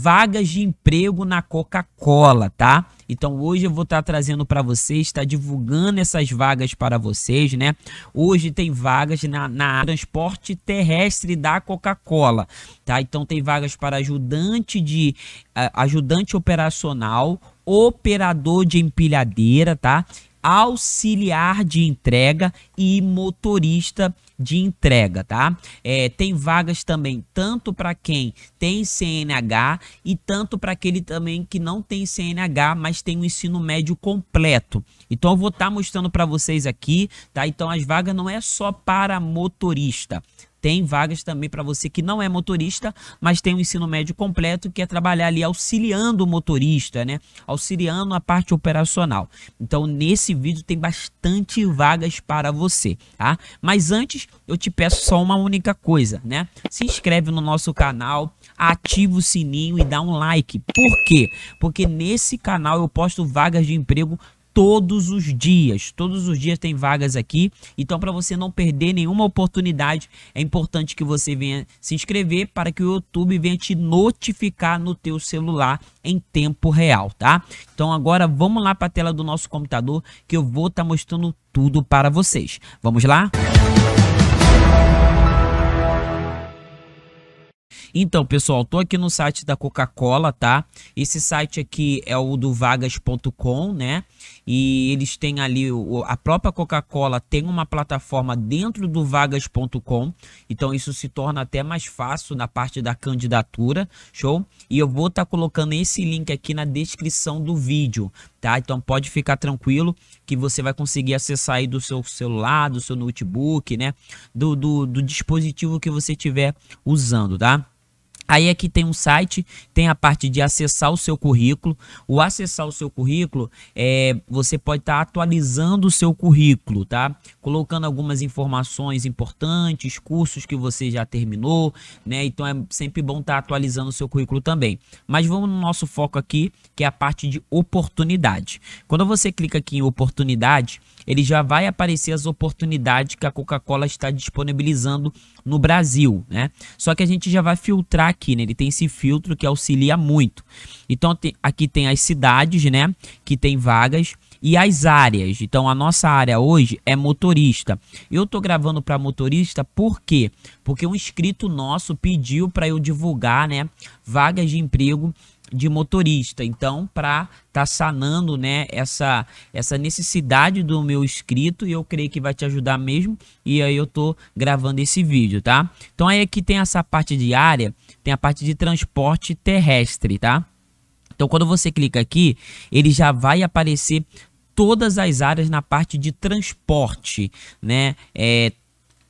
vagas de emprego na Coca-Cola, tá? Então hoje eu vou estar tá trazendo para vocês, estar tá divulgando essas vagas para vocês, né? Hoje tem vagas na, na transporte terrestre da Coca-Cola, tá? Então tem vagas para ajudante de ajudante operacional, operador de empilhadeira, tá? auxiliar de entrega e motorista de entrega, tá? É, tem vagas também tanto para quem tem CNH e tanto para aquele também que não tem CNH, mas tem o um ensino médio completo. Então eu vou estar tá mostrando para vocês aqui, tá? Então as vagas não é só para motorista, tem vagas também para você que não é motorista, mas tem o um ensino médio completo, que é trabalhar ali auxiliando o motorista, né? Auxiliando a parte operacional. Então, nesse vídeo tem bastante vagas para você, tá? Mas antes, eu te peço só uma única coisa, né? Se inscreve no nosso canal, ativa o sininho e dá um like. Por quê? Porque nesse canal eu posto vagas de emprego todos os dias. Todos os dias tem vagas aqui. Então, para você não perder nenhuma oportunidade, é importante que você venha se inscrever para que o YouTube venha te notificar no teu celular em tempo real, tá? Então, agora vamos lá para a tela do nosso computador que eu vou estar tá mostrando tudo para vocês. Vamos lá? Música Então, pessoal, tô aqui no site da Coca-Cola, tá? Esse site aqui é o do vagas.com, né? E eles têm ali a própria Coca-Cola tem uma plataforma dentro do vagas.com. Então isso se torna até mais fácil na parte da candidatura, show? E eu vou estar tá colocando esse link aqui na descrição do vídeo tá? Então pode ficar tranquilo que você vai conseguir acessar aí do seu celular, do seu notebook, né? Do, do, do dispositivo que você estiver usando, tá? Aí aqui tem um site, tem a parte de acessar o seu currículo. O acessar o seu currículo, é, você pode estar tá atualizando o seu currículo, tá? Colocando algumas informações importantes, cursos que você já terminou, né? Então é sempre bom estar tá atualizando o seu currículo também. Mas vamos no nosso foco aqui, que é a parte de oportunidade. Quando você clica aqui em oportunidade, ele já vai aparecer as oportunidades que a Coca-Cola está disponibilizando no Brasil, né? Só que a gente já vai filtrar aqui, né? Ele tem esse filtro que auxilia muito. Então, aqui tem as cidades, né? Que tem vagas e as áreas. Então, a nossa área hoje é motorista. Eu tô gravando para motorista por quê? Porque um inscrito nosso pediu para eu divulgar, né? Vagas de emprego de motorista. Então, para tá sanando, né, essa essa necessidade do meu inscrito e eu creio que vai te ajudar mesmo. E aí eu tô gravando esse vídeo, tá? Então aí aqui tem essa parte de área, tem a parte de transporte terrestre, tá? Então, quando você clica aqui, ele já vai aparecer todas as áreas na parte de transporte, né? É,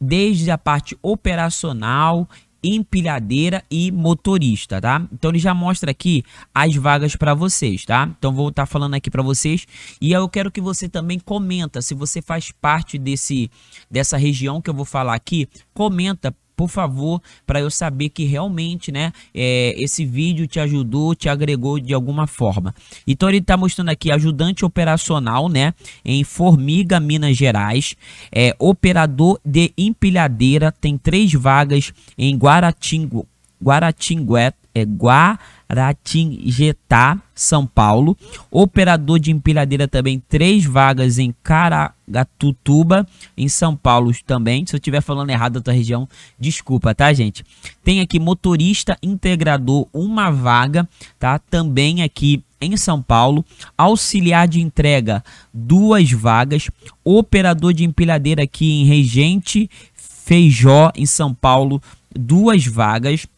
desde a parte operacional empilhadeira e motorista, tá? Então ele já mostra aqui as vagas para vocês, tá? Então vou estar tá falando aqui para vocês e eu quero que você também comenta se você faz parte desse dessa região que eu vou falar aqui, comenta por favor, para eu saber que realmente, né, é, esse vídeo te ajudou, te agregou de alguma forma. Então ele está mostrando aqui ajudante operacional, né, em Formiga, Minas Gerais, é, operador de empilhadeira, tem três vagas em Guaratingu Guaratinguet, é Guaratingetá, São Paulo. Operador de empilhadeira também, três vagas em Caragatutuba, em São Paulo também. Se eu estiver falando errado da tua região, desculpa, tá, gente? Tem aqui motorista integrador, uma vaga, tá? Também aqui em São Paulo, auxiliar de entrega, duas vagas, operador de empilhadeira aqui em Regente Feijó, em São Paulo, duas vagas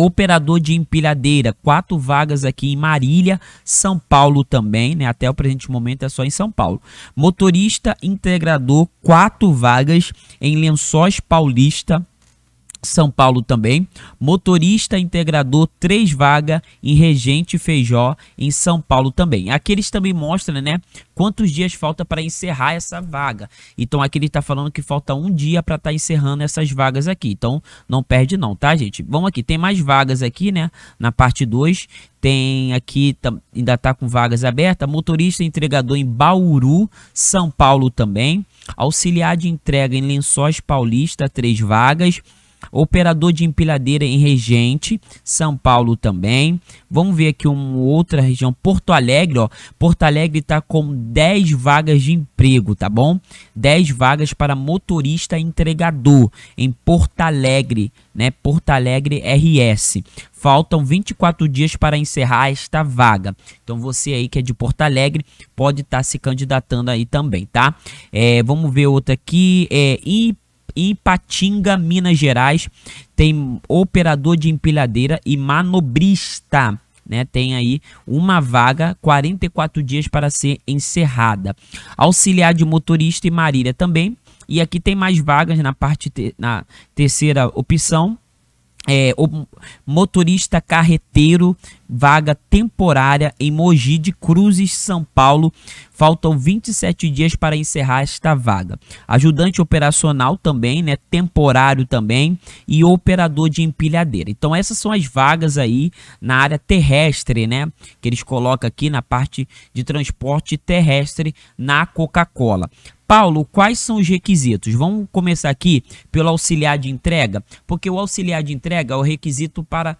Operador de empilhadeira, quatro vagas aqui em Marília, São Paulo também, né? Até o presente momento é só em São Paulo. Motorista integrador, quatro vagas em Lençóis Paulista, são Paulo também, motorista integrador três vaga em Regente Feijó em São Paulo também. Aqui eles também mostram, né, quantos dias falta para encerrar essa vaga. Então aqui ele está falando que falta um dia para estar tá encerrando essas vagas aqui. Então não perde não, tá, gente? Vamos aqui, tem mais vagas aqui, né, na parte 2. Tem aqui, tá, ainda está com vagas abertas, motorista entregador em Bauru, São Paulo também. Auxiliar de entrega em Lençóis Paulista, três vagas Operador de empilhadeira em Regente, São Paulo também. Vamos ver aqui uma outra região, Porto Alegre, ó. Porto Alegre está com 10 vagas de emprego, tá bom? 10 vagas para motorista entregador em Porto Alegre, né? Porto Alegre RS. Faltam 24 dias para encerrar esta vaga. Então você aí que é de Porto Alegre pode estar tá se candidatando aí também, tá? É, vamos ver outra aqui, é IP Ipatinga, Minas Gerais, tem operador de empilhadeira e manobrista. Né, tem aí uma vaga, 44 dias para ser encerrada. Auxiliar de motorista e Marília também. E aqui tem mais vagas na parte te, na terceira opção, é, o motorista carreteiro, vaga temporária em Mogi de Cruzes, São Paulo. Faltam 27 dias para encerrar esta vaga. Ajudante operacional também, né? Temporário também e operador de empilhadeira. Então essas são as vagas aí na área terrestre, né? Que eles colocam aqui na parte de transporte terrestre na Coca-Cola. Paulo, quais são os requisitos? Vamos começar aqui pelo auxiliar de entrega, porque o auxiliar de entrega é o requisito para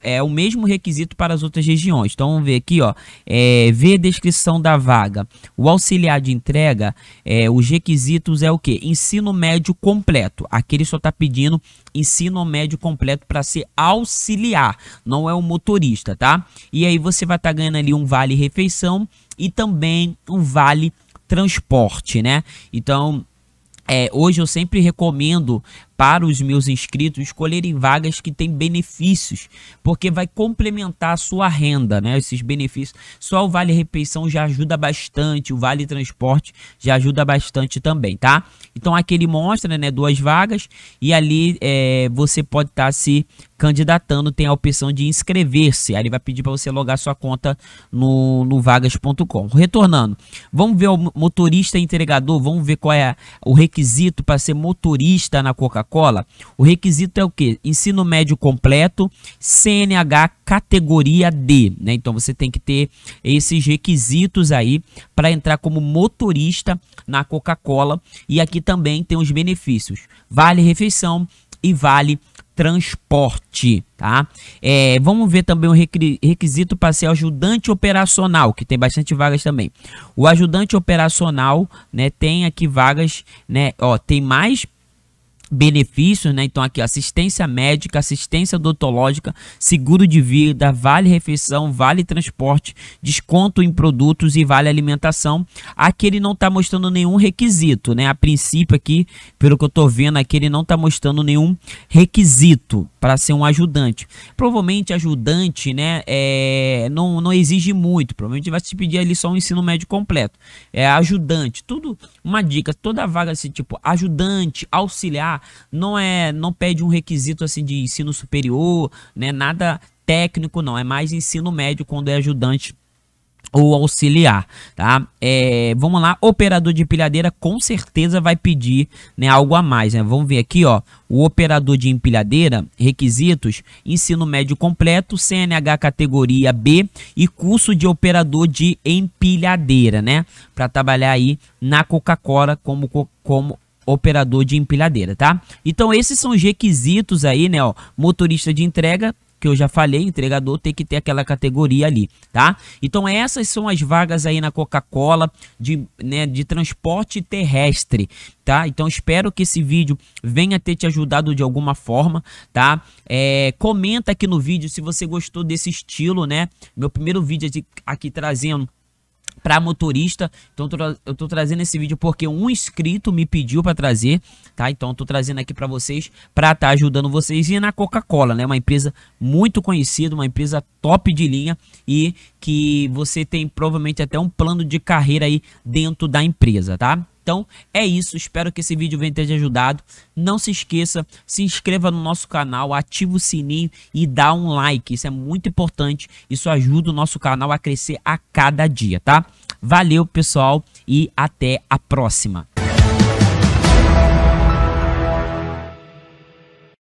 é o mesmo requisito para as outras regiões. Então vamos ver aqui, ó, é, ver descrição da vaga. O auxiliar de entrega, é, os requisitos é o que? Ensino médio completo. Aqui ele só está pedindo ensino médio completo para ser auxiliar, não é o motorista, tá? E aí você vai estar tá ganhando ali um vale refeição e também um vale transporte, né? Então, é, hoje eu sempre recomendo para os meus inscritos escolherem vagas que têm benefícios, porque vai complementar a sua renda, né? Esses benefícios. Só o Vale Refeição já ajuda bastante, o Vale Transporte já ajuda bastante também, tá? Então aqui ele mostra, né, duas vagas e ali é, você pode estar tá se candidatando, tem a opção de inscrever-se. Aí ele vai pedir para você logar sua conta no, no vagas.com. Retornando, vamos ver o motorista entregador, vamos ver qual é o requisito para ser motorista na Coca-Cola escola. O requisito é o que? Ensino médio completo, CNH categoria D, né? Então você tem que ter esses requisitos aí para entrar como motorista na Coca-Cola e aqui também tem os benefícios. Vale refeição e vale transporte, tá? É, vamos ver também o requisito para ser ajudante operacional, que tem bastante vagas também. O ajudante operacional, né, tem aqui vagas, né, ó, tem mais benefícios, né? Então aqui assistência médica, assistência odontológica, seguro de vida, vale refeição, vale transporte, desconto em produtos e vale alimentação. Aqui ele não está mostrando nenhum requisito, né? A princípio aqui, pelo que eu estou vendo aqui, ele não está mostrando nenhum requisito para ser um ajudante. Provavelmente ajudante, né? É, não, não exige muito. Provavelmente vai te pedir ali só um ensino médio completo. É ajudante, tudo uma dica. Toda vaga assim tipo ajudante, auxiliar não é, não pede um requisito assim de ensino superior, né? Nada técnico não, é mais ensino médio quando é ajudante ou auxiliar, tá? É, vamos lá, operador de empilhadeira com certeza vai pedir, né, algo a mais, né? Vamos ver aqui, ó, o operador de empilhadeira, requisitos, ensino médio completo, CNH categoria B e curso de operador de empilhadeira, né? Para trabalhar aí na Coca-Cola como como operador de empilhadeira, tá? Então esses são os requisitos aí, né, ó, motorista de entrega, que eu já falei, entregador tem que ter aquela categoria ali, tá? Então essas são as vagas aí na Coca-Cola de, né, de transporte terrestre, tá? Então espero que esse vídeo venha ter te ajudado de alguma forma, tá? É, comenta aqui no vídeo se você gostou desse estilo, né? Meu primeiro vídeo aqui trazendo para motorista. Então eu tô trazendo esse vídeo porque um inscrito me pediu para trazer, tá? Então eu tô trazendo aqui para vocês para estar tá ajudando vocês e na Coca-Cola, né? Uma empresa muito conhecida, uma empresa top de linha e que você tem provavelmente até um plano de carreira aí dentro da empresa, tá? Então é isso, espero que esse vídeo venha ter te ajudado. Não se esqueça, se inscreva no nosso canal, ativa o sininho e dá um like. Isso é muito importante, isso ajuda o nosso canal a crescer a cada dia, tá? Valeu, pessoal, e até a próxima.